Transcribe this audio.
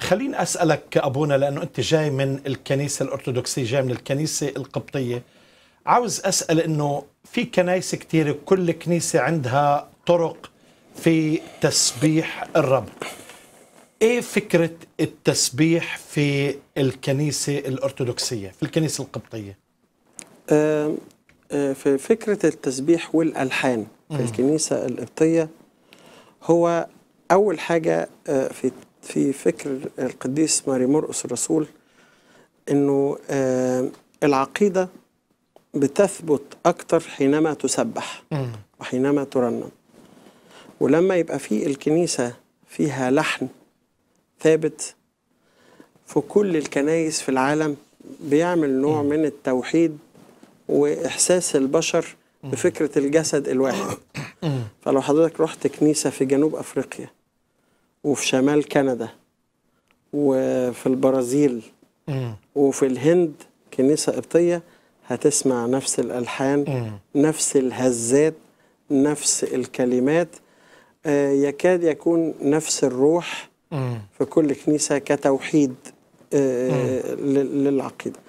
خليني اسالك كابونا لانه انت جاي من الكنيسه الارثوذكسيه جاي من الكنيسه القبطيه عاوز اسال انه في كنايس كثيره كل كنيسه عندها طرق في تسبيح الرب ايه فكره التسبيح في الكنيسه الارثوذكسيه في الكنيسه القبطيه آه، آه، في فكره التسبيح والالحان في الكنيسه القبطيه هو اول حاجه آه، في في فكر القديس ماري مرقس الرسول انه آه، العقيده بتثبت اكتر حينما تسبح وحينما ترنم ولما يبقى في الكنيسه فيها لحن ثابت في كل الكنايس في العالم بيعمل نوع من التوحيد واحساس البشر بفكره الجسد الواحد فلو حضرتك رحت كنيسه في جنوب افريقيا وفي شمال كندا وفي البرازيل وفي الهند كنيسة قبطية هتسمع نفس الألحان نفس الهزات نفس الكلمات آه، يكاد يكون نفس الروح في كل كنيسة كتوحيد آه، للعقيدة